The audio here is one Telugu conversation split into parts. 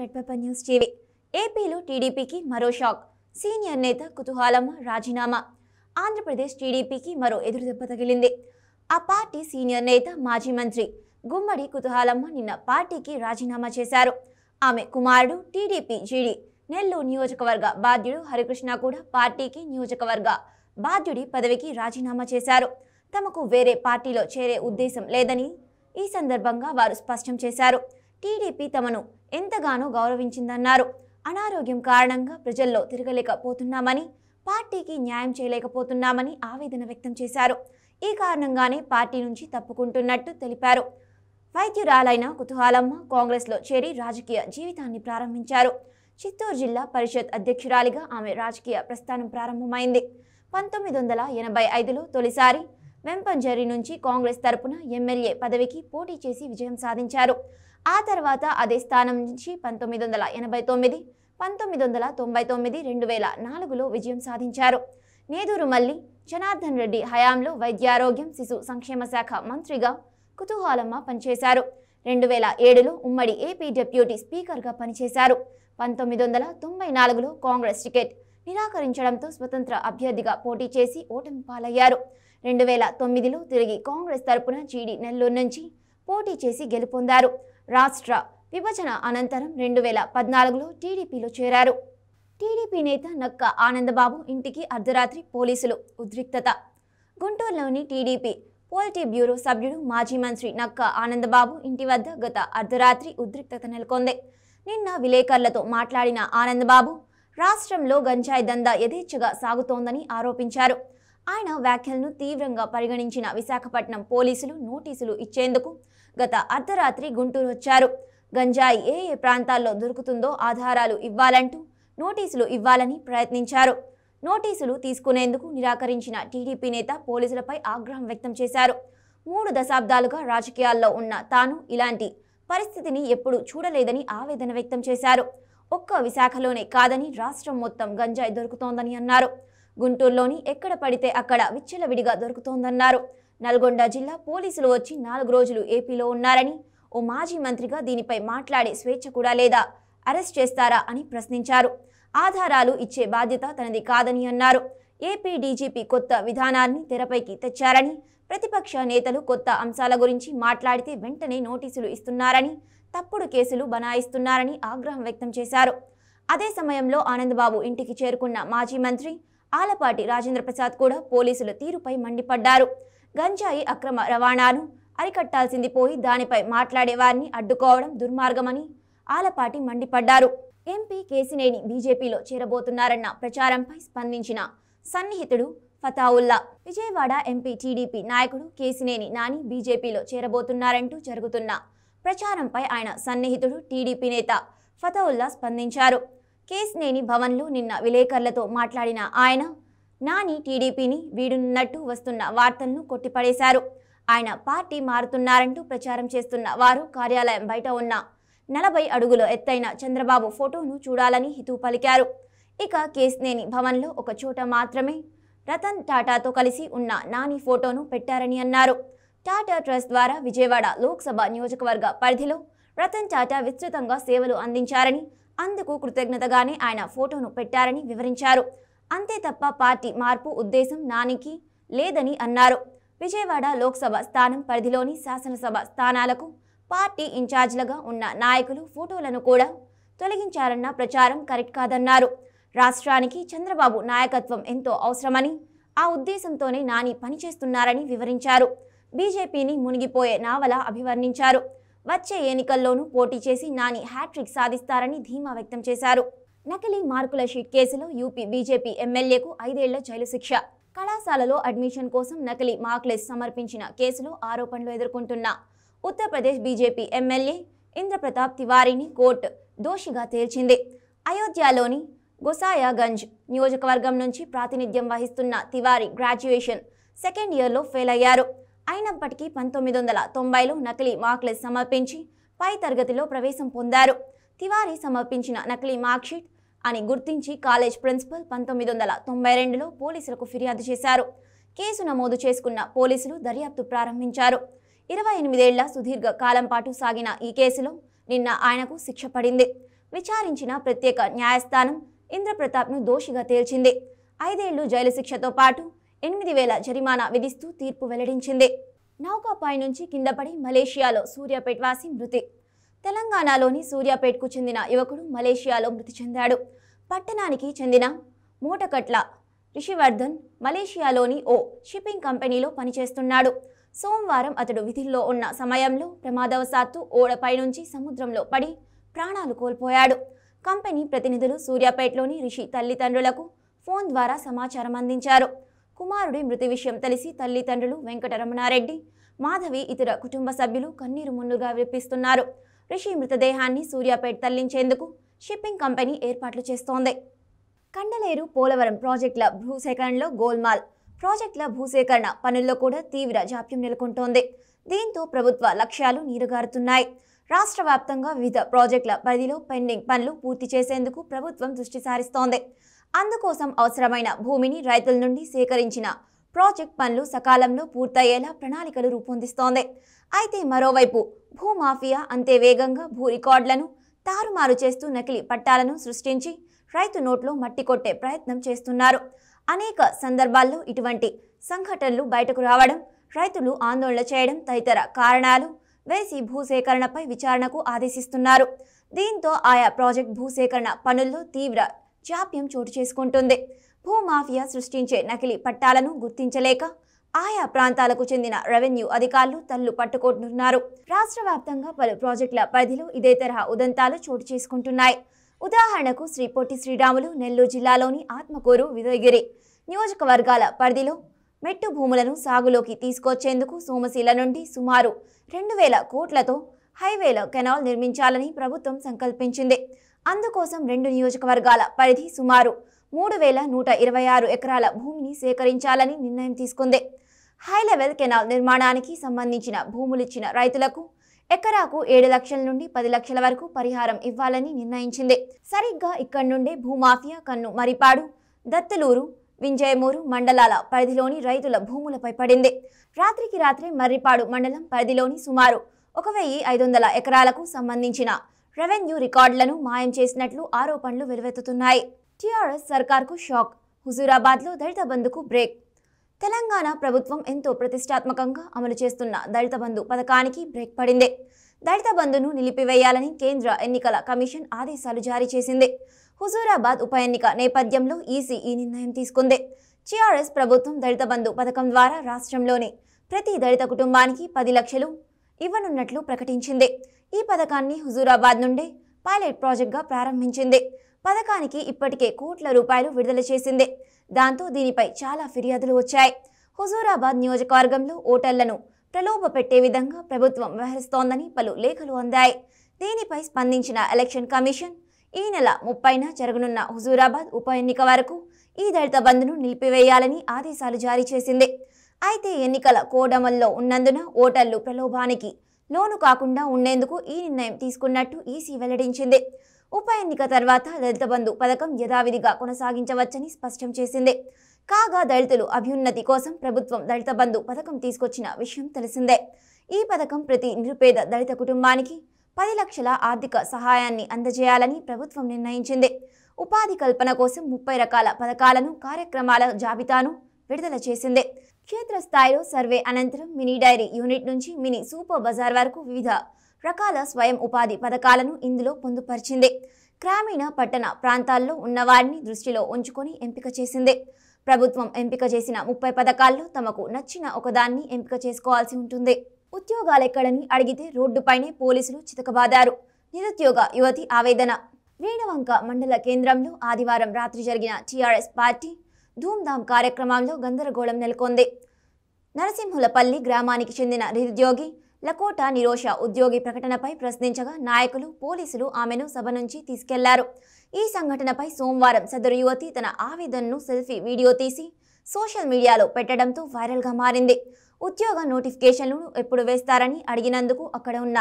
రెడ్ పేపర్ న్యూస్ టీవీ ఏపీలో టీడీపీకి మరో షాక్ సీనియర్ నేత కుతూహలం రాజీనామా ఆంధ్రప్రదేశ్ టీడీపీకి మరో ఎదురుదెబ్బ తగిలింది ఆ పార్టీ సీనియర్ నేత మాజీ మంత్రి గుమ్మడి కుతూహలమ్మ నిన్న పార్టీకి రాజీనామా చేశారు ఆమె కుమారుడు టీడీపీ జీడీ నెల్లూరు నియోజకవర్గ బాధ్యుడు హరికృష్ణ కూడా పార్టీకి నియోజకవర్గ బాధ్యుడి పదవికి రాజీనామా చేశారు తమకు వేరే పార్టీలో చేరే ఉద్దేశం లేదని ఈ సందర్భంగా వారు స్పష్టం చేశారు టీడీపీ తమను ఎంతగానో గౌరవించిందన్నారు అనారోగ్యం కారణంగా ప్రజల్లో తిరగలేకపోతున్నామని పార్టీకి న్యాయం చేయలేకపోతున్నామని ఆవేదన వ్యక్తం చేశారు ఈ కారణంగానే పార్టీ నుంచి తప్పుకుంటున్నట్టు తెలిపారు వైద్యురాలైన కుతూహాలమ్మ కాంగ్రెస్లో చేరి రాజకీయ జీవితాన్ని ప్రారంభించారు చిత్తూరు జిల్లా పరిషత్ అధ్యక్షురాలిగా ఆమె రాజకీయ ప్రస్థానం ప్రారంభమైంది పంతొమ్మిది వందల ఎనభై ఐదులో తొలిసారి వెంపంజరి నుంచి కాంగ్రెస్ తరపున ఎమ్మెల్యే పదవికి పోటీ చేసి విజయం సాధించారు ఆ తర్వాత అదే స్థానం నుంచి పంతొమ్మిది వందల ఎనభై తొమ్మిది పంతొమ్మిది వందల తొంభై తొమ్మిది రెండు వేల నాలుగులో విజయం సాధించారు నేదూరు మల్లి జనార్దన్ రెడ్డి హయాంలో వైద్యారోగ్యం శిశు సంక్షేమ శాఖ మంత్రిగా కుతూహలమ్మ పనిచేశారు రెండు వేల ఏడులో ఉమ్మడి ఏపీ డిప్యూటీ స్పీకర్గా పనిచేశారు పంతొమ్మిది వందల తొంభై నాలుగులో కాంగ్రెస్ టికెట్ నిరాకరించడంతో స్వతంత్ర అభ్యర్థిగా పోటీ చేసి ఓటమి పాలయ్యారు రెండు వేల తొమ్మిదిలో తిరిగి కాంగ్రెస్ తరపున జీడి నెల్లూరు నుంచి పోటీ చేసి గెలుపొందారు రాష్ట్ర విభజన అనంతరం రెండు వేల పద్నాలుగులో టీడీపీలో చేరారు టీడీపీ నేత నక్క ఆనందబాబు ఇంటికి అర్ధరాత్రి పోలీసులు ఉద్రిక్తత గుంటూరులోని టీడీపీ పోలిటీ బ్యూరో సభ్యుడు మాజీ మంత్రి నక్క ఆనందబాబు ఇంటి వద్ద గత అర్ధరాత్రి ఉద్రిక్తత నెలకొంది నిన్న విలేకరులతో మాట్లాడిన ఆనందబాబు రాష్ట్రంలో గంజాయి దందా యథేచ్ఛగా సాగుతోందని ఆరోపించారు ఆయన వ్యాఖ్యలను తీవ్రంగా పరిగణించిన విశాఖపట్నం పోలీసులు నోటీసులు ఇచ్చేందుకు గత అర్ధరాత్రి గుంటూరు వచ్చారు గంజాయి ఏ ఏ ప్రాంతాల్లో దొరుకుతుందో ఆధారాలు ఇవ్వాలంటూ నోటీసులు ఇవ్వాలని ప్రయత్నించారు నోటీసులు తీసుకునేందుకు నిరాకరించిన టీడీపీ నేత పోలీసులపై ఆగ్రహం వ్యక్తం చేశారు మూడు దశాబ్దాలుగా రాజకీయాల్లో ఉన్న తాను ఇలాంటి పరిస్థితిని ఎప్పుడు చూడలేదని ఆవేదన వ్యక్తం చేశారు ఒక్క విశాఖలోనే కాదని రాష్ట్రం మొత్తం గంజాయి దొరుకుతోందని అన్నారు గుంటూరులోని ఎక్కడ పడితే అక్కడ విచ్చలవిడిగా దొరుకుతోందన్నారు నల్గొండ జిల్లా పోలీసులు వచ్చి నాలుగు రోజులు ఏపీలో ఉన్నారని ఓ మాజీ మంత్రిగా దీనిపై మాట్లాడే స్వేచ్ఛ కూడా లేదా అరెస్ట్ చేస్తారా అని ప్రశ్నించారు ఆధారాలు ఇచ్చే బాధ్యత తనది కాదని అన్నారు ఏపీ డీజీపీ కొత్త విధానాన్ని తెరపైకి తెచ్చారని ప్రతిపక్ష నేతలు కొత్త అంశాల గురించి మాట్లాడితే వెంటనే నోటీసులు ఇస్తున్నారని తప్పుడు కేసులు బనాయిస్తున్నారని ఆగ్రహం వ్యక్తం చేశారు అదే సమయంలో ఆనందబాబు ఇంటికి చేరుకున్న మాజీ మంత్రి ఆలపాటి రాజేంద్ర ప్రసాద్ కూడా పోలీసుల తీరుపై మండిపడ్డారు గంజాయి అక్రమ రవాణాను అరికట్టాల్సింది పోయి దానిపై మాట్లాడేవారిని అడ్డుకోవడం దుర్మార్గమని ఆలపాటి మండిపడ్డారు ఎంపీ కేసినేని బీజేపీలో చేరబోతున్నారన్న ప్రచారంపై స్పందించిన సన్నిహితుడు ఫతావుల్లా విజయవాడ ఎంపీ టీడీపీ నాయకుడు కేసినేని నాని బీజేపీలో చేరబోతున్నారంటూ జరుగుతున్న ప్రచారంపై ఆయన సన్నిహితుడు టీడీపీ నేత ఫతావుల్లా స్పందించారు కేసినేని భవన్లో నిన్న విలేకరులతో మాట్లాడిన ఆయన నాని టీడీపీని వీడున్నట్టు వస్తున్న వార్తలను కొట్టిపడేశారు ఆయన పార్టీ మారుతున్నారంటూ ప్రచారం చేస్తున్న వారు కార్యాలయం బయట ఉన్న నలభై అడుగుల ఎత్తైన చంద్రబాబు ఫోటోను చూడాలని హితూ పలికారు ఇక కేసునేని భవన్లో ఒక చోట మాత్రమే రతన్ టాటాతో కలిసి ఉన్న నాని ఫోటోను పెట్టారని అన్నారు టాటా ట్రస్ట్ ద్వారా విజయవాడ లోక్సభ నియోజకవర్గ పరిధిలో రతన్ టాటా విస్తృతంగా సేవలు అందించారని అందుకు కృతజ్ఞతగానే ఆయన ఫోటోను పెట్టారని వివరించారు అంతే తప్ప పార్టీ మార్పు ఉద్దేశం నానికి లేదని అన్నారు విజయవాడ లోక్సభ స్థానం పరిధిలోని శాసనసభ స్థానాలకు పార్టీ ఇన్ఛార్జీలుగా ఉన్న నాయకులు ఫోటోలను కూడా తొలగించారన్న ప్రచారం కరెక్ట్ కాదన్నారు రాష్ట్రానికి చంద్రబాబు నాయకత్వం ఎంతో అవసరమని ఆ ఉద్దేశంతోనే నాని పనిచేస్తున్నారని వివరించారు బీజేపీని మునిగిపోయే నావల అభివర్ణించారు వచ్చే ఎన్నికల్లోనూ పోటీ చేసి నాని హ్యాట్రిక్ సాధిస్తారని ధీమా వ్యక్తం చేశారు నకిలీ మార్కుల షీట్ కేసులో యూపీ బీజేపీ ఎమ్మెల్యేకు ఐదేళ్ల జైలు శిక్ష కళాశాలలో అడ్మిషన్ కోసం నకిలీ మార్క్లెస్ సమర్పించిన కేసులో ఆరోపణలు ఎదుర్కొంటున్న ఉత్తరప్రదేశ్ బీజేపీ ఎమ్మెల్యే ఇంద్రప్రతాప్ తివారీని కోర్టు దోషిగా తేల్చింది అయోధ్యలోని గొసాయాగంజ్ నియోజకవర్గం నుంచి ప్రాతినిధ్యం వహిస్తున్న తివారీ గ్రాడ్యుయేషన్ సెకండ్ ఇయర్లో ఫెయిల్ అయ్యారు అయినప్పటికీ పంతొమ్మిది వందల తొంభైలో నకిలీ మార్క్లెస్ సమర్పించి పై తరగతిలో ప్రవేశం పొందారు తివారీ సమర్పించిన నకిలీ మార్క్షీట్ అని గుర్తించి కాలేజ్ ప్రిన్సిపల్ పంతొమ్మిది వందల తొంభై రెండులో పోలీసులకు ఫిర్యాదు చేశారు కేసు నమోదు చేసుకున్న పోలీసులు దర్యాప్తు ప్రారంభించారు ఇరవై ఎనిమిదేళ్ల సుదీర్ఘ కాలం పాటు సాగిన ఈ కేసులో నిన్న ఆయనకు శిక్ష పడింది విచారించిన ప్రత్యేక న్యాయస్థానం ఇంద్రప్రతాప్ను దోషిగా తేల్చింది ఐదేళ్లు జైలు శిక్షతో పాటు ఎనిమిది వేల జరిమానా విధిస్తూ తీర్పు వెల్లడించింది నౌకాపై నుంచి కిందపడి మలేషియాలో సూర్యాపేట్ వాసి మృతి తెలంగాణలోని సూర్యాపేట్కు చెందిన యువకుడు మలేషియాలో మృతి చెందాడు పట్టణానికి చెందిన మూటకట్ల రిషివర్ధన్ మలేషియాలోని ఓ షిప్పింగ్ కంపెనీలో పనిచేస్తున్నాడు సోమవారం అతడు విధుల్లో ఉన్న సమయంలో ప్రమాదవశాత్తు ఓడపై నుంచి సముద్రంలో పడి ప్రాణాలు కోల్పోయాడు కంపెనీ ప్రతినిధులు సూర్యాపేటలోని రిషి తల్లిదండ్రులకు ఫోన్ ద్వారా సమాచారం అందించారు కుమారుడి మృతి విషయం తెలిసి తల్లిదండ్రులు వెంకటరమణారెడ్డి మాధవి ఇతర కుటుంబ సభ్యులు కన్నీరు మున్నుగా విప్పిస్తున్నారు రిషి మృతదేహాన్ని సూర్యాపేట తరలించేందుకు షిప్పింగ్ కంపెనీ ఏర్పాట్లు చేస్తోంది కండలేరు పోలవరం ప్రాజెక్టుల భూసేకరణలో గోల్మాల్ ప్రాజెక్టుల భూసేకరణ పనుల్లో కూడా తీవ్ర జాప్యం నెలకొంటోంది దీంతో ప్రభుత్వ లక్ష్యాలు నీరుగారుతున్నాయి రాష్ట్ర వ్యాప్తంగా వివిధ ప్రాజెక్టుల పరిధిలో పెండింగ్ పనులు పూర్తి చేసేందుకు ప్రభుత్వం దృష్టి సారిస్తోంది అందుకోసం అవసరమైన భూమిని రైతుల నుండి సేకరించిన ప్రాజెక్ట్ పనులు సకాలంలో పూర్తయ్యేలా ప్రణాళికలు రూపొందిస్తోంది అయితే మరోవైపు భూమాఫియా అంతే వేగంగా భూ రికార్డులను తారుమారు చేస్తూ నకిలీ పట్టాలను సృష్టించి రైతు నోట్లో మట్టి కొట్టే ప్రయత్నం చేస్తున్నారు అనేక సందర్భాల్లో ఇటువంటి సంఘటనలు బయటకు రావడం రైతులు ఆందోళన చేయడం తదితర కారణాలు వేసి భూసేకరణపై విచారణకు ఆదేశిస్తున్నారు దీంతో ఆయా ప్రాజెక్ట్ భూసేకరణ పనుల్లో తీవ్ర జాప్యం చోటు చేసుకుంటుంది భూమాఫియా సృష్టించే నకిలీ పట్టాలను గుర్తించలేక ఆయా ప్రాంతాలకు చెందిన రెవెన్యూ అధికారులు తల్లు పట్టుకుంటున్నారు రాష్ట్ర వ్యాప్తంగా పలు ప్రాజెక్టుల పరిధిలో ఇదే తరహా ఉదంతాలు చోటు చేసుకుంటున్నాయి ఉదాహరణకు శ్రీ పొట్టి శ్రీరాములు నెల్లూరు జిల్లాలోని ఆత్మకూరు విజయగిరి నియోజకవర్గాల పరిధిలో మెట్టు భూములను సాగులోకి తీసుకొచ్చేందుకు సోమశీల నుండి సుమారు రెండు వేల కోట్లతో హైవేలో కెనాల్ నిర్మించాలని ప్రభుత్వం సంకల్పించింది అందుకోసం రెండు నియోజకవర్గాల పరిధి సుమారు మూడు వేల నూట ఇరవై ఆరు ఎకరాల భూమిని సేకరించాలని నిర్ణయం తీసుకుంది హై లెవెల్ కెనాల్ నిర్మాణానికి సంబంధించిన భూములిచ్చిన రైతులకు ఎకరాకు ఏడు లక్షల నుండి పది లక్షల వరకు పరిహారం ఇవ్వాలని నిర్ణయించింది సరిగ్గా ఇక్కడి నుండే భూమాఫియా కన్ను మరిపాడు దత్తలూరు వింజయమూరు మండలాల పరిధిలోని రైతుల భూములపై పడింది రాత్రికి రాత్రే మర్రిపాడు మండలం పరిధిలోని సుమారు ఒక వెయ్యి ఐదు వందల ఎకరాలకు సంబంధించిన రెవెన్యూ రికార్డులను మాయం చేసినట్లు ఆరోపణలు వెలువెత్తుతున్నాయి టీఆర్ఎస్ సర్కార్కు షాక్ హుజూరాబాద్లో దళిత బంధుకు బ్రేక్ తెలంగాణ ప్రభుత్వం ఎంతో ప్రతిష్టాత్మకంగా అమలు చేస్తున్న దళిత బంధు పథకానికి బ్రేక్ పడింది దళిత బంధును నిలిపివేయాలని కేంద్ర ఎన్నికల కమిషన్ ఆదేశాలు జారీ చేసింది హుజూరాబాద్ ఉప ఎన్నిక నేపథ్యంలో ఈసీ ఈ నిర్ణయం తీసుకుంది టీఆర్ఎస్ ప్రభుత్వం దళిత బంధు పథకం ద్వారా రాష్ట్రంలోని ప్రతి దళిత కుటుంబానికి పది లక్షలు ఇవ్వనున్నట్లు ప్రకటించింది ఈ పథకాన్ని హుజూరాబాద్ నుండి పైలట్ ప్రాజెక్టుగా ప్రారంభించింది పథకానికి ఇప్పటికే కోట్ల రూపాయలు విడుదల చేసింది దాంతో దీనిపై చాలా ఫిర్యాదులు వచ్చాయి హుజూరాబాద్ నియోజకవర్గంలో ఓటర్లను ప్రలోభ పెట్టే విధంగా ప్రభుత్వం వ్యవహరిస్తోందని పలు లేఖలు అందాయి దీనిపై స్పందించిన ఎలక్షన్ కమిషన్ ఈ నెల ముప్పైన జరగనున్న హుజూరాబాద్ ఉప ఎన్నిక వరకు ఈ దళిత బంద్ను నిలిపివేయాలని ఆదేశాలు జారీ చేసింది అయితే ఎన్నికల కోడమల్లో ఉన్నందున ఓటర్లు ప్రలోభానికి లోను కాకుండా ఉండేందుకు ఈ నిర్ణయం తీసుకున్నట్టు ఈసీ వెల్లడించింది ఉప ఎన్నిక తర్వాత దళిత బంధు పథకం యథావిధిగా కొనసాగించవచ్చని స్పష్టం చేసింది కాగా దళితులు అభ్యున్నతి కోసం ప్రభుత్వం దళిత బంధు పథకం తీసుకొచ్చిన విషయం తెలిసిందే ఈ పథకం ప్రతి నిరుపేద దళిత కుటుంబానికి పది లక్షల ఆర్థిక సహాయాన్ని అందజేయాలని ప్రభుత్వం నిర్ణయించింది ఉపాధి కల్పన కోసం ముప్పై రకాల పథకాలను కార్యక్రమాల జాబితాను విడుదల చేసింది క్షేత్రస్థాయిలో సర్వే అనంతరం మినీ డైరీ యూనిట్ నుంచి మినీ సూపర్ బజార్ వరకు వివిధ రకాల స్వయం ఉపాధి పథకాలను ఇందులో పొందుపరిచింది గ్రామీణ పట్టణ ప్రాంతాల్లో ఉన్నవారిని దృష్టిలో ఉంచుకొని ఎంపిక చేసింది ప్రభుత్వం ఎంపిక చేసిన ముప్పై పథకాల్లో తమకు నచ్చిన ఒకదాన్ని ఎంపిక చేసుకోవాల్సి ఉంటుంది ఉద్యోగాలెక్కడని అడిగితే రోడ్డుపైనే పోలీసులు చితకబాదారు నిరుద్యోగ యువతి ఆవేదన రేణవంక మండల కేంద్రంలో ఆదివారం రాత్రి జరిగిన టీఆర్ఎస్ పార్టీ ధూమ్ధామ్ కార్యక్రమంలో గందరగోళం నెలకొంది నరసింహులపల్లి గ్రామానికి చెందిన నిరుద్యోగి లకోట నిరోష ఉద్యోగి ప్రకటనపై ప్రశ్నించగా నాయకులు పోలీసులు ఆమెను సభ నుంచి తీసుకెళ్లారు ఈ సంఘటనపై సోమవారం సదరు యువతి తన ఆవేదనను సెల్ఫీ వీడియో తీసి సోషల్ మీడియాలో పెట్టడంతో వైరల్గా మారింది ఉద్యోగ నోటిఫికేషన్లను ఎప్పుడు వేస్తారని అడిగినందుకు అక్కడ ఉన్న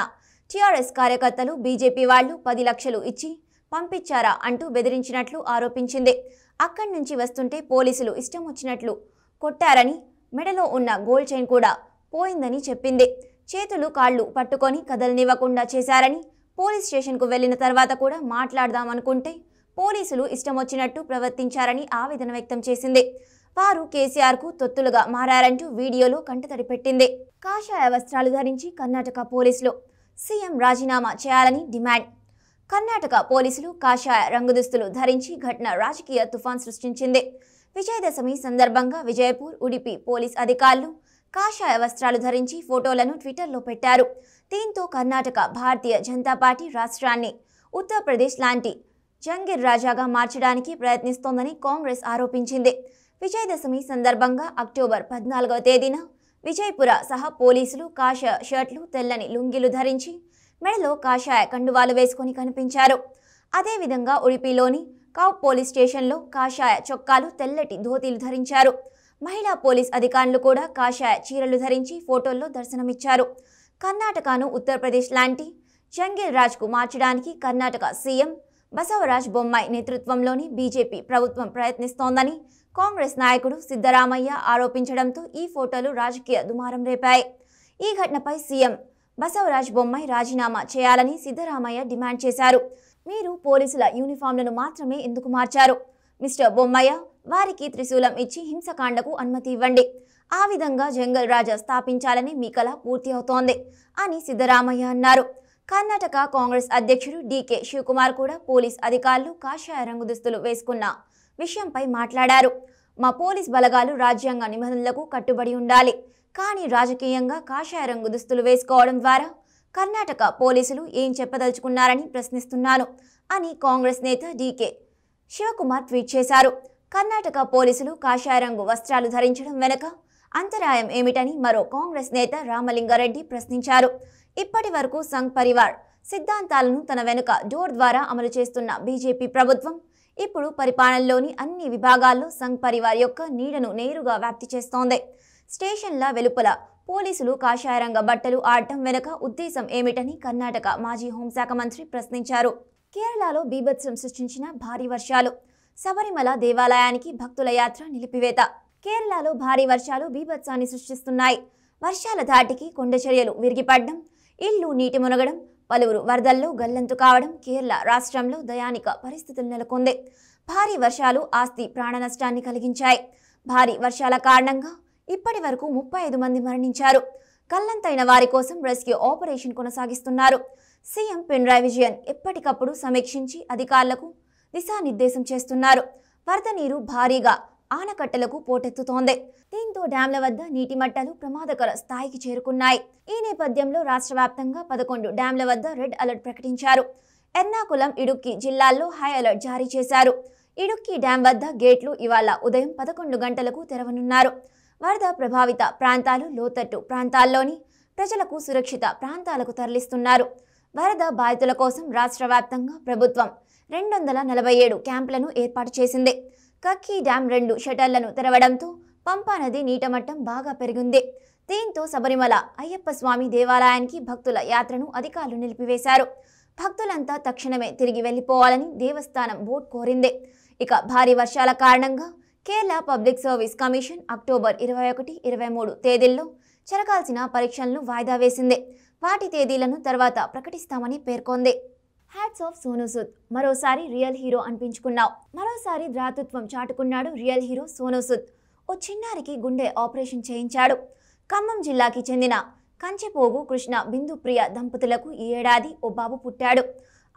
టీఆర్ఎస్ కార్యకర్తలు బీజేపీ వాళ్లు పది లక్షలు ఇచ్చి పంపించారా అంటూ బెదిరించినట్లు ఆరోపించింది అక్కడి నుంచి వస్తుంటే పోలీసులు ఇష్టం వచ్చినట్లు కొట్టారని మెడలో ఉన్న గోల్డ్ చైన్ కూడా పోయిందని చెప్పింది చేతులు కాళ్ళు పట్టుకొని కదలనివ్వకుండా చేశారని పోలీస్ స్టేషన్కు వెళ్లిన తర్వాత కూడా మాట్లాడదామనుకుంటే పోలీసులు ఇష్టం వచ్చినట్టు ప్రవర్తించారని ఆవేదన వ్యక్తం చేసింది వారు కేసీఆర్కు తొత్తులుగా మారారంటూ వీడియోలో కంటతడి పెట్టింది కాషాయ వస్త్రాలు ధరించి కర్ణాటక పోలీసులు సీఎం రాజీనామా చేయాలని డిమాండ్ కర్ణాటక పోలీసులు కాషాయ రంగుదుస్తులు ధరించి ఘటన రాజకీయ తుఫాన్ సృష్టించింది విజయదశమి సందర్భంగా విజయపూర్ ఉడిపి పోలీస్ అధికారులు కాషాయ వస్త్రాలు ధరించి ఫోటోలను ట్విట్టర్లో పెట్టారు దీంతో కర్ణాటక భారతీయ జనతా పార్టీ రాష్ట్రాన్ని ఉత్తరప్రదేశ్ లాంటి జంగిర్ రాజాగా మార్చడానికి ప్రయత్నిస్తోందని కాంగ్రెస్ ఆరోపించింది విజయదశమి సందర్భంగా అక్టోబర్ పద్నాలుగవ తేదీన విజయపుర సహా పోలీసులు కాషాయ షర్ట్లు తెల్లని లుంగిలు ధరించి మెడలో కాషాయ కండువాలు వేసుకుని కనిపించారు అదేవిధంగా ఉడిపిలోని కౌ పోలీస్ స్టేషన్లో కాషాయ చొక్కాలు తెల్లటి ధోతీలు ధరించారు మహిళా పోలీస్ అధికారులు కూడా కాషాయ చీరలు ధరించి ఫోటోల్లో దర్శనమిచ్చారు కర్ణాటకను ఉత్తరప్రదేశ్ లాంటి జంగిల్ రాజ్కు మార్చడానికి కర్ణాటక సీఎం బసవరాజ్ బొమ్మాయి నేతృత్వంలోని బీజేపీ ప్రభుత్వం ప్రయత్నిస్తోందని కాంగ్రెస్ నాయకుడు సిద్ధరామయ్య ఆరోపించడంతో ఈ ఫోటోలు రాజకీయ దుమారం రేపాయి ఈ ఘటనపై సీఎం బసవరాజ్ బొమ్మాయి రాజీనామా చేయాలని సిద్ధరామయ్య డిమాండ్ చేశారు మీరు పోలీసుల యూనిఫామ్లను మాత్రమే ఎందుకు మార్చారు మిస్టర్ బొమ్మయ్య వారికి త్రిశూలం ఇచ్చి హింసకాండకు అనుమతి ఇవ్వండి ఆ విధంగా జంగల్ రాజా స్థాపించాలని మీ కళ పూర్తి అవుతోంది అని సిద్ధరామయ్య అన్నారు కర్ణాటక కాంగ్రెస్ అధ్యక్షుడు డీకే శివకుమార్ కూడా పోలీస్ అధికారులు కాషాయ రంగు దుస్తులు వేసుకున్న విషయంపై మాట్లాడారు మా పోలీస్ బలగాలు రాజ్యాంగ నిబంధనలకు కట్టుబడి ఉండాలి కానీ రాజకీయంగా కాషాయ రంగు దుస్తులు వేసుకోవడం ద్వారా కర్ణాటక పోలీసులు ఏం చెప్పదలుచుకున్నారని ప్రశ్నిస్తున్నాను అని కాంగ్రెస్ నేత డీకే శివకుమార్ ట్వీట్ చేశారు కర్ణాటక పోలీసులు కాషాయరంగు వస్త్రాలు ధరించడం వెనుక అంతరాయం ఏమిటని మరో కాంగ్రెస్ నేత రామలింగారెడ్డి ప్రశ్నించారు ఇప్పటి వరకు సంఘ్ పరివార్ సిద్ధాంతాలను తన వెనుక డోర్ ద్వారా అమలు చేస్తున్న బీజేపీ ప్రభుత్వం ఇప్పుడు పరిపాలనలోని అన్ని విభాగాల్లో సంఘ్ పరివార్ యొక్క నీడను నేరుగా వ్యాప్తి చేస్తోంది స్టేషన్ల వెలుపల పోలీసులు కాషాయరంగ బట్టలు ఆడటం వెనుక ఉద్దేశం ఏమిటని కర్ణాటక మాజీ హోంశాఖ మంత్రి ప్రశ్నించారు కేరళలో బీభత్సం సృష్టించిన భారీ వర్షాలు శబరిమల దేవాలయానికి భక్తుల యాత్ర నిలిపివేత కేరళలో భారీ వర్షాలు బీభత్సాన్ని సృష్టిస్తున్నాయి వర్షాల ధాటికి కొండ చర్యలు విరిగిపడ్డం ఇళ్లు నీటి మునగడం పలువురు వరదల్లో గల్లంతు కావడం కేరళ రాష్ట్రంలో దయానిక పరిస్థితులు నెలకొంది భారీ వర్షాలు ఆస్తి ప్రాణ నష్టాన్ని కలిగించాయి భారీ వర్షాల కారణంగా ఇప్పటి వరకు ముప్పై ఐదు మంది మరణించారు కల్లంతైన వారి కోసం రెస్క్యూ ఆపరేషన్ కొనసాగిస్తున్నారు సీఎం పినరాయి విజయన్ ఎప్పటికప్పుడు సమీక్షించి అధికారులకు దిశానిర్దేశం చేస్తున్నారు వరద నీరు భారీగా ఆనకట్టలకు పోటెత్తుతోంది దీంతో డ్యాంల వద్ద నీటి మట్టాలు ప్రమాదకర స్థాయికి చేరుకున్నాయి ఈ నేపథ్యంలో రాష్ట్ర వ్యాప్తంగా పదకొండు డ్యాంల వద్ద రెడ్ అలర్ట్ ప్రకటించారు ఎర్నాకులం ఇడుక్కి జిల్లాల్లో హై అలర్ట్ జారీ చేశారు ఇడుక్కి డ్యాం వద్ద గేట్లు ఇవాళ ఉదయం పదకొండు గంటలకు తెరవనున్నారు వరద ప్రభావిత ప్రాంతాలు లోతట్టు ప్రాంతాల్లోని ప్రజలకు సురక్షిత ప్రాంతాలకు తరలిస్తున్నారు వరద బాధితుల కోసం రాష్ట్ర ప్రభుత్వం రెండు వందల నలభై ఏడు క్యాంపులను ఏర్పాటు చేసింది కక్కీ డ్యాం రెండు షటర్లను తెరవడంతో పంపా నది నీటమట్టం బాగా పెరిగింది దీంతో శబరిమల అయ్యప్ప స్వామి దేవాలయానికి భక్తుల యాత్రను అధికారులు నిలిపివేశారు భక్తులంతా తక్షణమే తిరిగి వెళ్లిపోవాలని దేవస్థానం బోర్డు కోరింది ఇక భారీ వర్షాల కారణంగా Kerala public service commission October ఇరవై ఒకటి ఇరవై మూడు తేదీల్లో జరగాల్సిన పరీక్షలను వాయిదా వేసింది వాటి తేదీలను తర్వాత ప్రకటిస్తామని పేర్కొంది హ్యాట్స్ ఆఫ్ సోనూ సూద్ మరోసారి రియల్ హీరో అనిపించుకున్నావు మరోసారి ద్రాతృత్వం చాటుకున్నాడు రియల్ హీరో సోనూ సూద్ ఓ చిన్నారికి గుండె ఆపరేషన్ చేయించాడు ఖమ్మం జిల్లాకి చెందిన కంచెపోగు కృష్ణ బిందుప్రియ దంపతులకు ఈ ఏడాది ఓ బాబు పుట్టాడు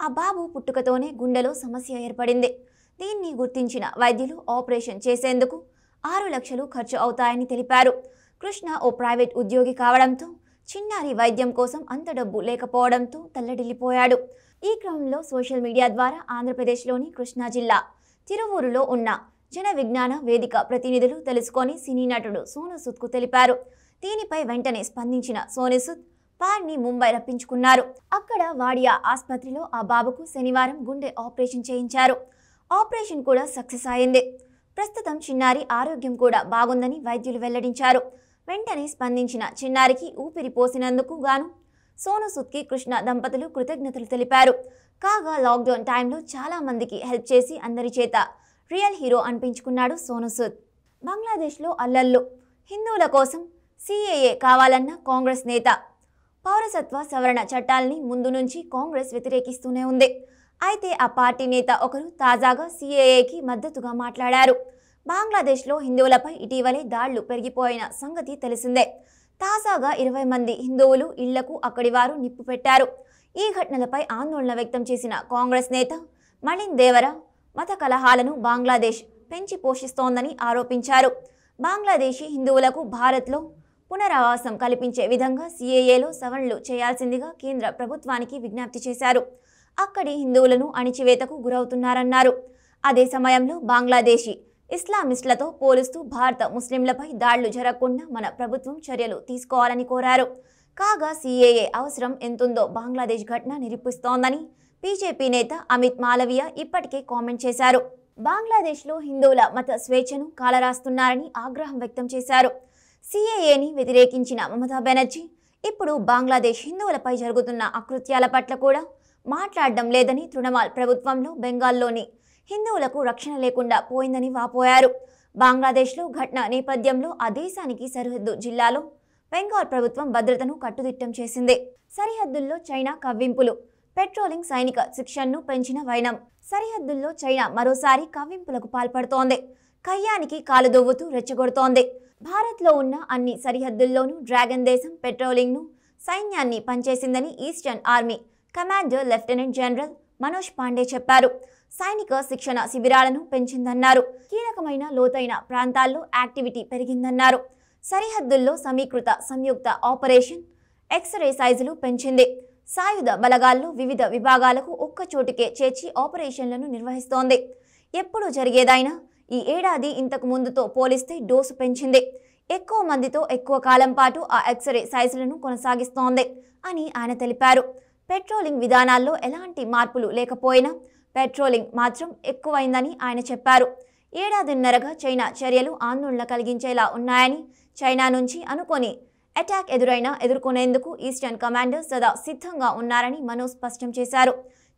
ఆ బాబు పుట్టుకతోనే గుండెలో సమస్య ఏర్పడింది దీన్ని గుర్తించిన వైద్యులు ఆపరేషన్ చేసేందుకు ఆరు లక్షలు ఖర్చు అవుతాయని తెలిపారు కృష్ణ ఓ ప్రైవేట్ ఉద్యోగి కావడంతో చిన్నారి వైద్యం కోసం అంత డబ్బు లేకపోవడంతో తల్లడిల్లిపోయాడు ఈ క్రమంలో సోషల్ మీడియా ద్వారా ఆంధ్రప్రదేశ్లోని కృష్ణా జిల్లా తిరువూరులో ఉన్న జన విజ్ఞాన వేదిక ప్రతినిధులు తెలుసుకొని సినీ నటుడు సోను సూద్కు తెలిపారు దీనిపై వెంటనే స్పందించిన సోని సుత్ పార్ని ముంబై రప్పించుకున్నారు అక్కడ వాడియా ఆసుపత్రిలో ఆ బాబుకు శనివారం గుండె ఆపరేషన్ చేయించారు ఆపరేషన్ కూడా సక్సెస్ అయింది ప్రస్తుతం చిన్నారి ఆరోగ్యం కూడా బాగుందని వైద్యులు వెల్లడించారు వెంటనే స్పందించిన చిన్నారికి ఊపిరి పోసినందుకు గాను సోను కృష్ణ దంపతులు కృతజ్ఞతలు తెలిపారు కాగా లాక్డౌన్ టైంలో చాలా మందికి హెల్ప్ చేసి అందరి చేత రియల్ హీరో అనిపించుకున్నాడు సోనుసుద్ బంగ్లాదేశ్లో అల్లల్లు హిందువుల కోసం సీఏఏ కావాలన్న కాంగ్రెస్ నేత పౌరసత్వ సవరణ చట్టాల్ని ముందు నుంచి కాంగ్రెస్ వ్యతిరేకిస్తూనే ఉంది అయితే ఆ పార్టీ నేత ఒకరు తాజాగా సీఏఏకి మద్దతుగా మాట్లాడారు బంగ్లాదేశ్లో హిందువులపై ఇటీవలే దాళ్లు పెరిగిపోయిన సంగతి తెలిసిందే తాజాగా ఇరవై మంది హిందువులు ఇళ్లకు అక్కడి వారు నిప్పు పెట్టారు ఈ ఘటనలపై ఆందోళన వ్యక్తం చేసిన కాంగ్రెస్ నేత మణిన్ దేవర మత కలహాలను బంగ్లాదేశ్ పెంచి పోషిస్తోందని ఆరోపించారు బంగ్లాదేశీ హిందువులకు భారత్లో పునరావాసం కల్పించే విధంగా సీఏఏలో సవరణలు చేయాల్సిందిగా కేంద్ర ప్రభుత్వానికి విజ్ఞప్తి చేశారు అక్కడి హిందువులను అణిచివేతకు గురవుతున్నారన్నారు అదే సమయంలో బంగ్లాదేశీ ఇస్లామిస్టులతో పోలుస్తూ భారత ముస్లింలపై దాడులు జరగకుండా మన ప్రభుత్వం చర్యలు తీసుకోవాలని కోరారు కాగా సీఏఏ అవసరం ఎంతుందో బంగ్లాదేశ్ ఘటన నిరూపిస్తోందని బీజేపీ నేత అమిత్ మాలవియా ఇప్పటికే కామెంట్ చేశారు బంగ్లాదేశ్లో హిందువుల మత స్వేచ్ఛను కాలరాస్తున్నారని ఆగ్రహం వ్యక్తం చేశారు సీఏఏని వ్యతిరేకించిన మమతా బెనర్జీ ఇప్పుడు బంగ్లాదేశ్ హిందువులపై జరుగుతున్న అకృత్యాల పట్ల కూడా మాట్లాడడం లేదని తృణమాల్ ప్రభుత్వంలో బెంగాల్లోని హిందువులకు రక్షణ లేకుండా పోయిందని వాపోయారు బంగ్లాదేశ్లో ఘటన నేపథ్యంలో ఆ దేశానికి సరిహద్దు జిల్లాలో బెంగాల్ ప్రభుత్వం భద్రతను కట్టుదిట్టం చేసింది సరిహద్దుల్లో చైనా కవ్వింపులు పెట్రోలింగ్ సైనిక శిక్షణను పెంచిన వైనం సరిహద్దుల్లో చైనా మరోసారి కవ్వింపులకు పాల్పడుతోంది కయ్యానికి కాలుదొవ్వుతూ రెచ్చగొడుతోంది భారత్లో ఉన్న అన్ని సరిహద్దుల్లోనూ డ్రాగన్ దేశం పెట్రోలింగ్ను సైన్యాన్ని పనిచేసిందని eastern army commander lieutenant general Manoj Pandey చెప్పారు సైనిక శిక్షణ శిబిరాలను పెంచిందన్నారు కీలకమైన లోతైన ప్రాంతాల్లో యాక్టివిటీ పెరిగిందన్నారు సరిహద్దుల్లో సమీకృత సంయుక్త ఆపరేషన్ ఎక్స్రే సైజులు పెంచింది సాయుధ బలగాల్లో వివిధ విభాగాలకు ఒక్క చోటుకే చేర్చి ఆపరేషన్లను నిర్వహిస్తోంది ఎప్పుడు జరిగేదైనా ఈ ఏడాది ఇంతకు ముందుతో పోలిస్తే డోసు పెంచింది ఎక్కువ మందితో ఎక్కువ కాలం పాటు ఆ ఎక్స్రే సైజులను కొనసాగిస్తోంది అని ఆయన తెలిపారు పెట్రోలింగ్ విధానాల్లో ఎలాంటి మార్పులు లేకపోయినా పెట్రోలింగ్ మాత్రం ఎక్కువైందని ఆయన చెప్పారు ఏడాదిన్నరగా చైనా చర్యలు ఆందోళన కలిగించేలా ఉన్నాయని చైనా నుంచి అనుకోని అటాక్ ఎదురైనా ఎదుర్కొనేందుకు ఈస్టర్న్ కమాండర్ సదా సిద్ధంగా ఉన్నారని మనో స్పష్టం చేశారు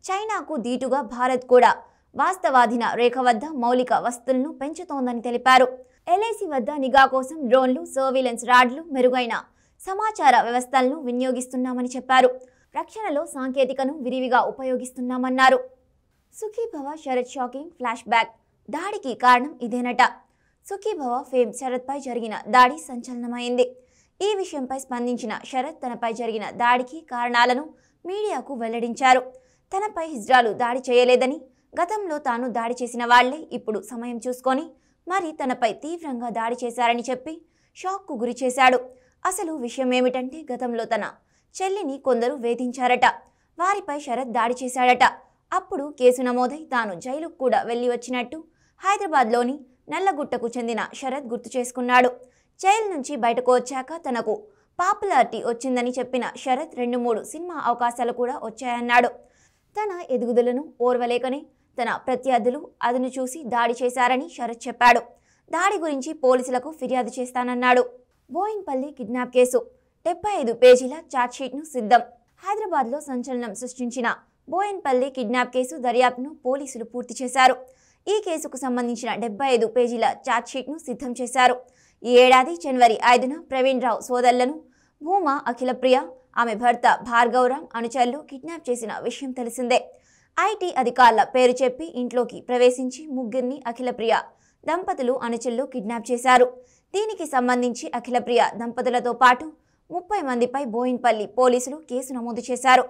చైనాకు దీటుగా భారత్ కూడా వాస్తవాధీన రేఖ వద్ద మౌలిక వస్తువులను పెంచుతోందని తెలిపారు ఎల్ఐసి వద్ద నిఘా కోసం డ్రోన్లు సర్వీలెన్స్ రాడ్లు మెరుగైన సమాచార వ్యవస్థలను వినియోగిస్తున్నామని చెప్పారు రక్షణలో సాంకేతికను విరివిగా ఉపయోగిస్తున్నామన్నారు సుఖీభవ శరత్ షాకింగ్ ఫ్లాష్ బ్యాక్ దాడికి కారణం ఇదేనట సుఖీభవ ఫేమ్ శరత్పై జరిగిన దాడి సంచలనమైంది ఈ విషయంపై స్పందించిన శరత్ తనపై జరిగిన దాడికి కారణాలను మీడియాకు వెల్లడించారు తనపై హిజ్రాలు దాడి చేయలేదని గతంలో తాను దాడి చేసిన వాళ్లే ఇప్పుడు సమయం చూసుకొని మరి తనపై తీవ్రంగా దాడి చేశారని చెప్పి షాక్కు గురి చేశాడు అసలు విషయం ఏమిటంటే గతంలో తన చెల్లిని కొందరు వేధించారట వారిపై శరత్ దాడి చేశాడట అప్పుడు కేసు నమోదై తాను జైలుకు కూడా వెళ్ళి వచ్చినట్టు హైదరాబాద్లోని నల్లగుట్టకు చెందిన శరత్ గుర్తు చేసుకున్నాడు జైలు నుంచి బయటకు వచ్చాక తనకు పాపులారిటీ వచ్చిందని చెప్పిన శరత్ రెండు మూడు సినిమా అవకాశాలు కూడా వచ్చాయన్నాడు తన ఎదుగుదలను ఓర్వలేకనే తన ప్రత్యర్థులు అతను చూసి దాడి చేశారని శరత్ చెప్పాడు దాడి గురించి పోలీసులకు ఫిర్యాదు చేస్తానన్నాడు బోయిన్పల్లి కిడ్నాప్ కేసు డెబ్బై ఐదు పేజీల ఛార్జ్షీట్ను సిద్ధం హైదరాబాద్లో సంచలనం సృష్టించిన బోయన్పల్లి కిడ్నాప్ కేసు దర్యాప్తును పోలీసులు పూర్తి చేశారు ఈ కేసుకు సంబంధించిన డెబ్బై ఐదు పేజీల ఛార్జ్షీట్ను సిద్ధం చేశారు ఈ ఏడాది జనవరి ఐదున ప్రవీణ్ రావు సోదరులను భూమా అఖిలప్రియ ఆమె భర్త భార్గవరామ్ అనుచరులు కిడ్నాప్ చేసిన విషయం తెలిసిందే ఐటీ అధికారుల పేరు చెప్పి ఇంట్లోకి ప్రవేశించి ముగ్గురిని అఖిలప్రియ దంపతులు అనుచరులు కిడ్నాప్ చేశారు దీనికి సంబంధించి అఖిలప్రియ దంపతులతో పాటు ముప్పై మందిపై బోయిన్పల్లి పోలీసులు కేసు నమోదు చేశారు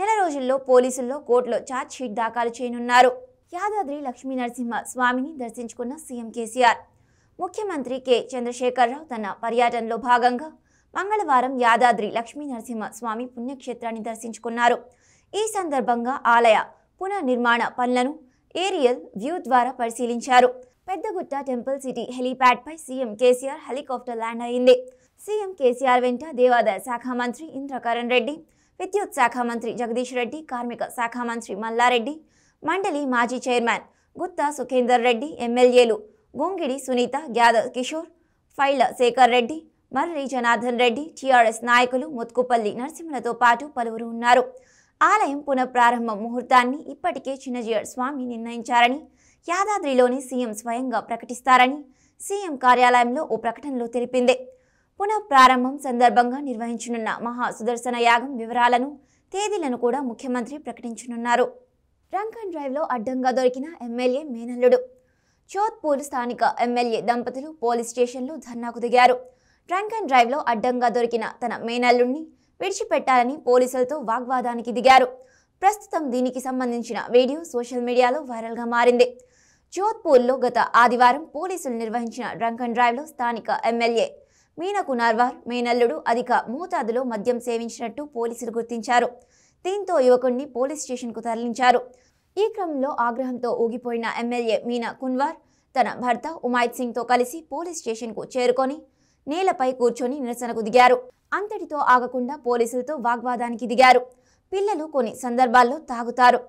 నెల రోజుల్లో పోలీసుల్లో కోర్టులో ఛార్జ్ షీట్ దాఖలు చేయనున్నారు యాదాద్రి లక్ష్మీ నరసింహ స్వామిని దర్శించుకున్న సీఎం కేసీఆర్ ముఖ్యమంత్రి కె చంద్రశేఖరరావు తన పర్యటనలో భాగంగా మంగళవారం యాదాద్రి లక్ష్మీ నరసింహ స్వామి పుణ్యక్షేత్రాన్ని దర్శించుకున్నారు ఈ సందర్భంగా ఆలయ పునర్నిర్మాణ పనులను ఏరియల్ వ్యూ ద్వారా పరిశీలించారు పెద్దగుట్ట టెంపుల్ సిటీ పై సీఎం కేసీఆర్ హెలికాప్టర్ ల్యాండ్ అయింది సీఎం కేసీఆర్ వెంట దేవాదాయ శాఖ మంత్రి ఇంద్రకరణ్ రెడ్డి విద్యుత్ శాఖ మంత్రి జగదీష్ రెడ్డి కార్మిక శాఖ మంత్రి మల్లారెడ్డి మండలి మాజీ చైర్మన్ గుత్తా సుఖేందర్ రెడ్డి ఎమ్మెల్యేలు గొంగిడి సునీత గ్యాద కిషోర్ ఫైళ్ల శేఖర్ రెడ్డి మర్రి జనార్దన్ రెడ్డి టీఆర్ఎస్ నాయకులు ముత్కుపల్లి నరసింహలతో పాటు పలువురు ఉన్నారు ఆలయం పునఃప్రారంభ ముహూర్తాన్ని ఇప్పటికే చిన్నజీయర్ స్వామి నిర్ణయించారని యాదాద్రిలోని సీఎం స్వయంగా ప్రకటిస్తారని సీఎం కార్యాలయంలో ఓ ప్రకటనలో తెలిపింది పునః ప్రారంభం సందర్భంగా నిర్వహించనున్న మహా సుదర్శన యాగం వివరాలను తేదీలను కూడా ముఖ్యమంత్రి ప్రకటించనున్నారు రంకన్ అండ్ డ్రైవ్లో అడ్డంగా దొరికిన ఎమ్మెల్యే మేనల్లుడు చోత్పూర్ స్థానిక ఎమ్మెల్యే దంపతులు పోలీస్ స్టేషన్లో ధర్నాకు దిగారు డ్రంక్ అండ్ డ్రైవ్లో అడ్డంగా దొరికిన తన మేనల్లుడిని విడిచిపెట్టాలని పోలీసులతో వాగ్వాదానికి దిగారు ప్రస్తుతం దీనికి సంబంధించిన వీడియో సోషల్ మీడియాలో వైరల్గా మారింది జోధ్పూర్లో గత ఆదివారం పోలీసులు నిర్వహించిన డ్రంక్ అండ్ డ్రైవ్లో స్థానిక ఎమ్మెల్యే మీనకు కునార్వార్ మేనల్లుడు అధిక మోతాదులో మద్యం సేవించినట్టు పోలీసులు గుర్తించారు దీంతో యువకుడిని పోలీస్ స్టేషన్కు తరలించారు ఈ క్రమంలో ఆగ్రహంతో ఊగిపోయిన ఎమ్మెల్యే మీనా కున్వార్ తన భర్త ఉమాయిద్ సింగ్తో కలిసి పోలీస్ స్టేషన్కు చేరుకొని నేలపై కూర్చొని నిరసనకు దిగారు అంతటితో ఆగకుండా పోలీసులతో వాగ్వాదానికి దిగారు పిల్లలు కొన్ని సందర్భాల్లో తాగుతారు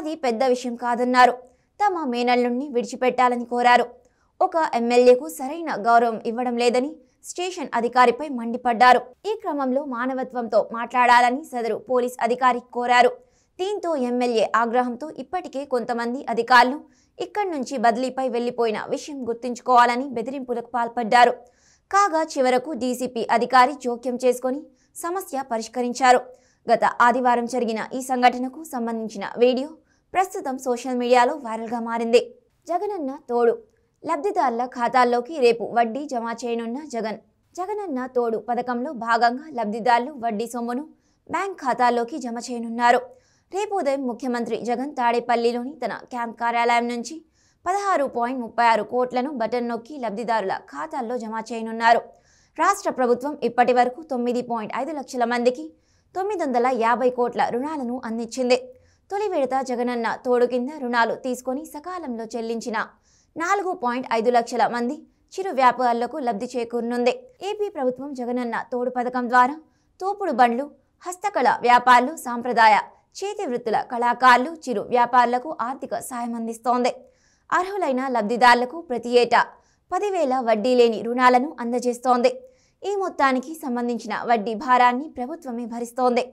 అది పెద్ద విషయం కాదన్నారు తమ మేనల్లుణ్ణి విడిచిపెట్టాలని కోరారు ఒక ఎమ్మెల్యేకు సరైన గౌరవం ఇవ్వడం లేదని స్టేషన్ అధికారిపై మండిపడ్డారు ఈ క్రమంలో మానవత్వంతో మాట్లాడాలని సదరు పోలీస్ అధికారి కోరారు దీంతో ఎమ్మెల్యే ఆగ్రహంతో ఇప్పటికే కొంతమంది అధికారులు ఇక్కడి నుంచి బదిలీపై వెళ్లిపోయిన విషయం గుర్తుంచుకోవాలని బెదిరింపులకు పాల్పడ్డారు కాగా చివరకు డీసీపీ అధికారి జోక్యం చేసుకుని సమస్య పరిష్కరించారు గత ఆదివారం జరిగిన ఈ సంఘటనకు సంబంధించిన వీడియో ప్రస్తుతం సోషల్ మీడియాలో వైరల్గా మారింది జగనన్న తోడు లబ్ధిదారుల ఖాతాల్లోకి రేపు వడ్డీ జమ చేయనున్న జగన్ జగనన్న తోడు పథకంలో భాగంగా లబ్ధిదారులు వడ్డీ సొమ్మును బ్యాంక్ ఖాతాల్లోకి జమ చేయనున్నారు రేపు ఉదయం ముఖ్యమంత్రి జగన్ తాడేపల్లిలోని తన క్యాంప్ కార్యాలయం నుంచి పదహారు పాయింట్ ముప్పై ఆరు కోట్లను బటన్ నొక్కి లబ్ధిదారుల ఖాతాల్లో జమ చేయనున్నారు రాష్ట్ర ప్రభుత్వం ఇప్పటి వరకు తొమ్మిది పాయింట్ ఐదు లక్షల మందికి తొమ్మిది వందల యాభై కోట్ల రుణాలను అందించింది తొలి విడత జగనన్న తోడు కింద రుణాలు తీసుకొని సకాలంలో చెల్లించిన నాలుగు పాయింట్ ఐదు లక్షల మంది చిరు వ్యాపారులకు లబ్ధి చేకూరనుంది ఏపీ ప్రభుత్వం జగనన్న తోడు పథకం ద్వారా తోపుడు బండ్లు హస్తకళ వ్యాపారులు సాంప్రదాయ చేతి వృత్తుల కళాకారులు చిరు వ్యాపారులకు ఆర్థిక సాయం అందిస్తోంది అర్హులైన లబ్ధిదారులకు ప్రతి ఏటా పదివేల వడ్డీ లేని రుణాలను అందజేస్తోంది ఈ మొత్తానికి సంబంధించిన వడ్డీ భారాన్ని ప్రభుత్వమే భరిస్తోంది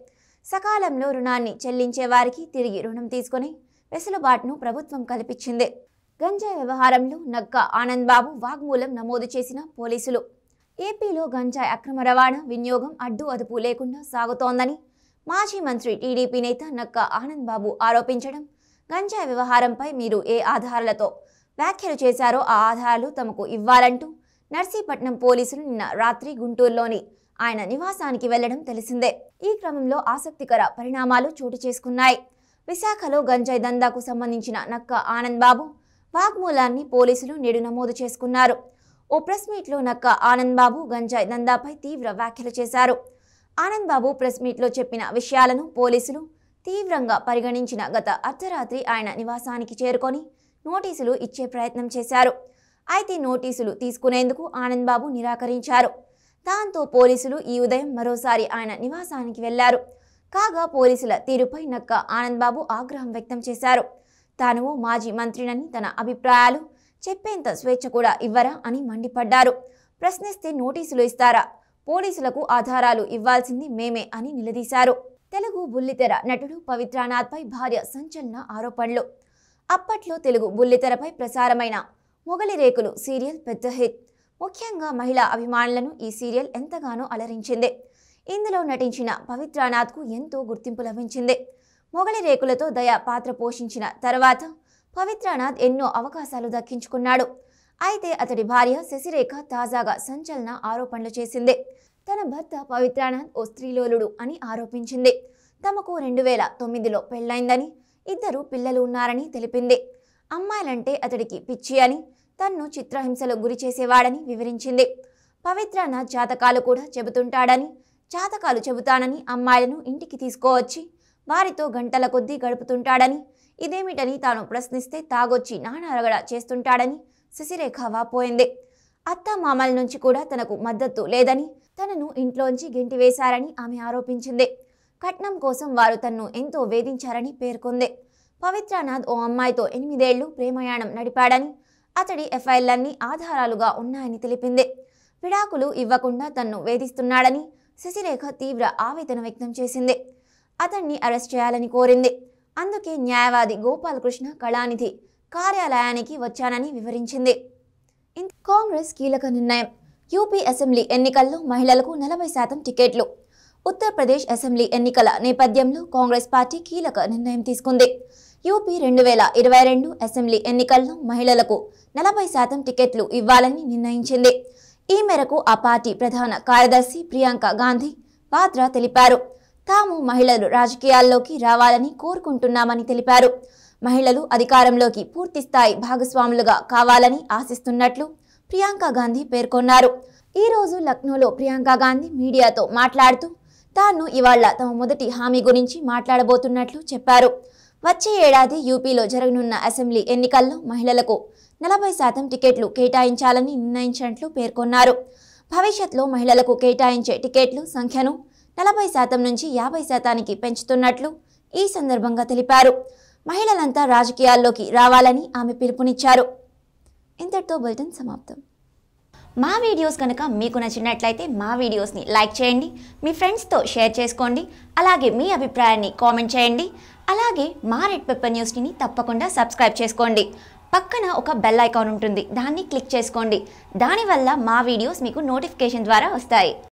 సకాలంలో రుణాన్ని చెల్లించే వారికి తిరిగి రుణం తీసుకుని వెసులుబాటును ప్రభుత్వం కల్పించింది గంజాయి వ్యవహారంలో నక్క ఆనంద్ బాబు వాగ్మూలం నమోదు చేసిన పోలీసులు ఏపీలో గంజాయి అక్రమ రవాణా వినియోగం అడ్డు అదుపు లేకుండా సాగుతోందని మాజీ మంత్రి టీడీపీ నేత నక్క ఆనంద్ బాబు ఆరోపించడం గంజాయి వ్యవహారంపై మీరు ఏ ఆధారాలతో వ్యాఖ్యలు చేశారో ఆ ఆధారాలు తమకు ఇవ్వాలంటూ నర్సీపట్నం పోలీసులు నిన్న రాత్రి గుంటూరులోని ఆయన నివాసానికి వెళ్లడం తెలిసిందే ఈ క్రమంలో ఆసక్తికర పరిణామాలు చోటు చేసుకున్నాయి విశాఖలో గంజాయి దందాకు సంబంధించిన నక్క ఆనంద్ బాబు వాగ్మూలాన్ని పోలీసులు నేడు నమోదు చేసుకున్నారు ఓ ప్రెస్ మీట్లో నక్క ఆనంద్ బాబు గంజాయి దందాపై తీవ్ర వ్యాఖ్యలు చేశారు ఆనంద్ బాబు ప్రెస్ మీట్లో చెప్పిన విషయాలను పోలీసులు తీవ్రంగా పరిగణించిన గత అర్ధరాత్రి ఆయన నివాసానికి చేరుకొని నోటీసులు ఇచ్చే ప్రయత్నం చేశారు అయితే నోటీసులు తీసుకునేందుకు ఆనంద్ బాబు నిరాకరించారు దాంతో పోలీసులు ఈ ఉదయం మరోసారి ఆయన నివాసానికి వెళ్లారు కాగా పోలీసుల తీరుపై నక్క ఆనంద్ బాబు ఆగ్రహం వ్యక్తం చేశారు తాను మాజీ మంత్రినని తన అభిప్రాయాలు చెప్పేంత స్వేచ్ఛ కూడా ఇవ్వరా అని మండిపడ్డారు ప్రశ్నిస్తే నోటీసులు ఇస్తారా పోలీసులకు ఆధారాలు ఇవ్వాల్సింది మేమే అని నిలదీశారు తెలుగు బుల్లితెర నటుడు పవిత్రానాథ్పై భార్య సంచలన ఆరోపణలు అప్పట్లో తెలుగు బుల్లితెరపై ప్రసారమైన మొగలి రేకులు సీరియల్ పెద్ద హిట్ ముఖ్యంగా మహిళా అభిమానులను ఈ సీరియల్ ఎంతగానో అలరించింది ఇందులో నటించిన పవిత్రానాథ్కు ఎంతో గుర్తింపు లభించింది మొగలి రేకులతో దయా పాత్ర పోషించిన తర్వాత పవిత్రనాథ్ ఎన్నో అవకాశాలు దక్కించుకున్నాడు అయితే అతడి భార్య శశిరేఖ తాజాగా సంచలన ఆరోపణలు చేసింది తన భర్త పవిత్రానాథ్ ఓ స్త్రీలోలుడు అని ఆరోపించింది తమకు రెండు వేల తొమ్మిదిలో పెళ్లైందని ఇద్దరు పిల్లలు ఉన్నారని తెలిపింది అమ్మాయిలంటే అతడికి పిచ్చి అని తన్ను చిత్రహింసలు గురి చేసేవాడని వివరించింది పవిత్రానాథ్ జాతకాలు కూడా చెబుతుంటాడని జాతకాలు చెబుతానని అమ్మాయిలను ఇంటికి తీసుకోవచ్చి వారితో గంటల కొద్దీ గడుపుతుంటాడని ఇదేమిటని తాను ప్రశ్నిస్తే తాగొచ్చి నానరగడ చేస్తుంటాడని శశిరేఖ వాపోయింది అత్త మామల నుంచి కూడా తనకు మద్దతు లేదని తనను ఇంట్లోంచి గెంటివేశారని ఆమె ఆరోపించింది కట్నం కోసం వారు తన్ను ఎంతో వేధించారని పేర్కొంది పవిత్రనాథ్ ఓ అమ్మాయితో ఎనిమిదేళ్లు ప్రేమయాణం నడిపాడని అతడి ఎఫ్ఐఎల్లన్నీ ఆధారాలుగా ఉన్నాయని తెలిపింది విడాకులు ఇవ్వకుండా తన్ను వేధిస్తున్నాడని శశిరేఖ తీవ్ర ఆవేదన వ్యక్తం చేసింది అతన్ని అరెస్ట్ చేయాలని కోరింది అందుకే న్యాయవాది గోపాలకృష్ణ కళానిధి కార్యాలయానికి వచ్చానని వివరించింది కాంగ్రెస్ కీలక నిర్ణయం యూపీ అసెంబ్లీ ఎన్నికల్లో మహిళలకు నలభై శాతం టికెట్లు ఉత్తరప్రదేశ్ అసెంబ్లీ ఎన్నికల నేపథ్యంలో కాంగ్రెస్ పార్టీ కీలక నిర్ణయం తీసుకుంది యూపీ రెండు వేల ఇరవై రెండు అసెంబ్లీ ఎన్నికల్లో మహిళలకు నలభై శాతం టికెట్లు ఇవ్వాలని నిర్ణయించింది ఈ మేరకు ఆ పార్టీ ప్రధాన కార్యదర్శి ప్రియాంక గాంధీ వాద్రా తెలిపారు తాము మహిళలు రాజకీయాల్లోకి రావాలని కోరుకుంటున్నామని తెలిపారు మహిళలు అధికారంలోకి పూర్తిస్థాయి భాగస్వాములుగా కావాలని ఆశిస్తున్నట్లు ప్రియాంక గాంధీ పేర్కొన్నారు ఈ రోజు లక్నోలో ప్రియాంక గాంధీ మీడియాతో మాట్లాడుతూ తాను ఇవాళ తమ మొదటి హామీ గురించి మాట్లాడబోతున్నట్లు చెప్పారు వచ్చే ఏడాది యూపీలో జరగనున్న అసెంబ్లీ ఎన్నికల్లో మహిళలకు నలభై శాతం టికెట్లు కేటాయించాలని నిర్ణయించినట్లు పేర్కొన్నారు భవిష్యత్లో మహిళలకు కేటాయించే టికెట్లు సంఖ్యను నలభై శాతం నుంచి యాభై శాతానికి పెంచుతున్నట్లు ఈ సందర్భంగా తెలిపారు మహిళలంతా రాజకీయాల్లోకి రావాలని ఆమె పిలుపునిచ్చారు ఇంతటితో బులెటిన్ సమాప్తం మా వీడియోస్ కనుక మీకు నచ్చినట్లయితే మా వీడియోస్ని లైక్ చేయండి మీ ఫ్రెండ్స్తో షేర్ చేసుకోండి అలాగే మీ అభిప్రాయాన్ని కామెంట్ చేయండి అలాగే మా రెడ్ పెప్పర్ న్యూస్ని తప్పకుండా సబ్స్క్రైబ్ చేసుకోండి పక్కన ఒక బెల్ ఐకాన్ ఉంటుంది దాన్ని క్లిక్ చేసుకోండి దానివల్ల మా వీడియోస్ మీకు నోటిఫికేషన్ ద్వారా వస్తాయి